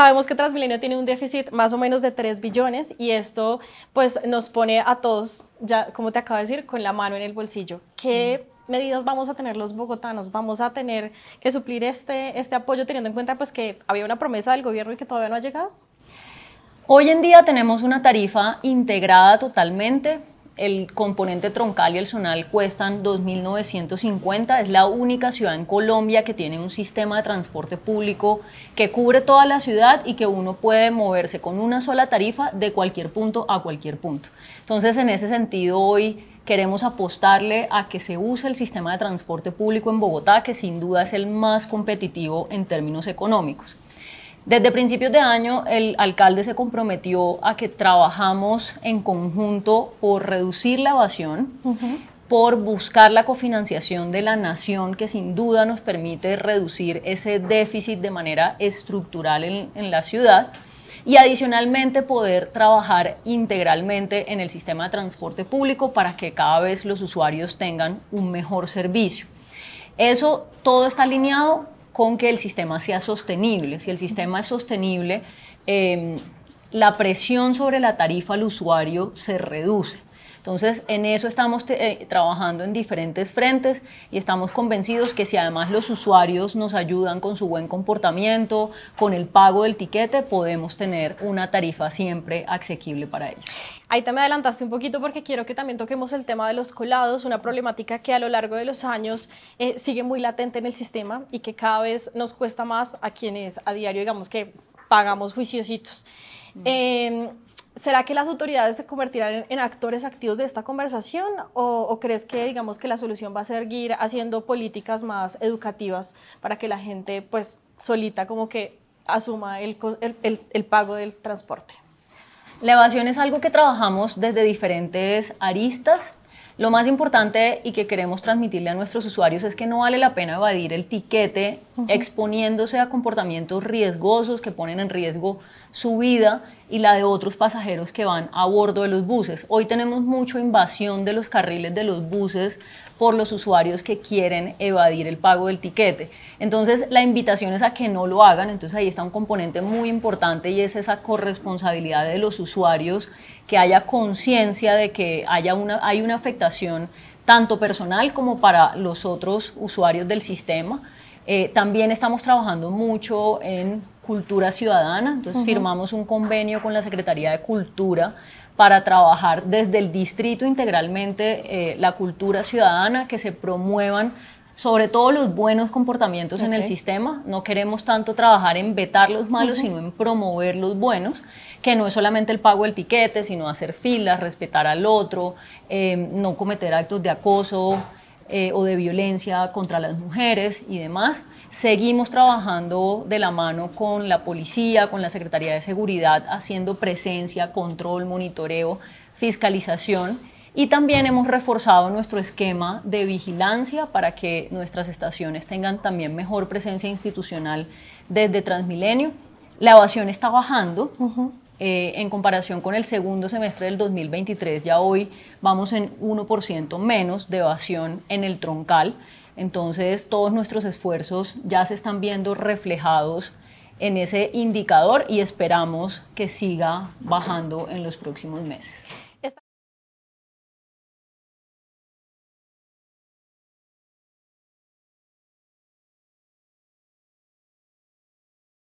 Sabemos que Transmilenio tiene un déficit más o menos de 3 billones y esto pues nos pone a todos, ya como te acabo de decir, con la mano en el bolsillo. ¿Qué mm. medidas vamos a tener los bogotanos? ¿Vamos a tener que suplir este, este apoyo teniendo en cuenta pues que había una promesa del gobierno y que todavía no ha llegado? Hoy en día tenemos una tarifa integrada totalmente el componente troncal y el zonal cuestan 2.950. Es la única ciudad en Colombia que tiene un sistema de transporte público que cubre toda la ciudad y que uno puede moverse con una sola tarifa de cualquier punto a cualquier punto. Entonces, en ese sentido, hoy queremos apostarle a que se use el sistema de transporte público en Bogotá, que sin duda es el más competitivo en términos económicos. Desde principios de año, el alcalde se comprometió a que trabajamos en conjunto por reducir la evasión, por buscar la cofinanciación de la nación, que sin duda nos permite reducir ese déficit de manera estructural en la ciudad y adicionalmente poder trabajar integralmente en el sistema de transporte público para que cada vez los usuarios tengan un mejor servicio. Eso todo está alineado con que el sistema sea sostenible. Si el sistema es sostenible, eh, la presión sobre la tarifa al usuario se reduce. Entonces, en eso estamos eh, trabajando en diferentes frentes y estamos convencidos que si además los usuarios nos ayudan con su buen comportamiento, con el pago del tiquete, podemos tener una tarifa siempre asequible para ellos. Ahí te me adelantaste un poquito porque quiero que también toquemos el tema de los colados, una problemática que a lo largo de los años eh, sigue muy latente en el sistema y que cada vez nos cuesta más a quienes a diario digamos que pagamos juiciositos. Mm. Em, ¿Será que las autoridades se convertirán en, actores activos de esta conversación o, crees que digamos que la solución va a ser seguir haciendo políticas más educativas para que la gente pues solita como que asuma el, el pago del transporte? La evasión es algo que trabajamos desde diferentes aristas lo más importante y que queremos transmitirle a nuestros usuarios es que no vale la pena evadir el tiquete exponiéndose a comportamientos riesgosos que ponen en riesgo su vida y la de otros pasajeros que van a bordo de los buses. Hoy tenemos mucha invasión de los carriles de los buses por los usuarios que quieren evadir el pago del tiquete. Entonces, la invitación es a que no lo hagan. Entonces, ahí está un componente muy importante y es esa corresponsabilidad de los usuarios, que haya conciencia de que haya una, hay una afectación tanto personal como para los otros usuarios del sistema. Eh, también estamos trabajando mucho en cultura ciudadana, entonces firmamos un convenio con la Secretaría de Cultura para trabajar desde el distrito integralmente eh, la cultura ciudadana, que se promuevan sobre todo los buenos comportamientos en el sistema. No queremos tanto trabajar en vetar los malos, sino en promover los buenos, que no es solamente el pago del tiquete, sino hacer filas, respetar al otro, eh, no cometer actos de acoso. Eh, o de violencia contra las mujeres y demás. Seguimos trabajando de la mano con la policía, con la Secretaría de Seguridad, haciendo presencia, control, monitoreo, fiscalización y también hemos reforzado nuestro esquema de vigilancia para que nuestras estaciones tengan también mejor presencia institucional desde Transmilenio. La evasión está bajando. Eh, en comparación con el segundo semestre del 2023, ya hoy vamos en 1% menos de evasión en el troncal. Entonces, todos nuestros esfuerzos ya se están viendo reflejados en ese indicador y esperamos que siga bajando en los próximos meses.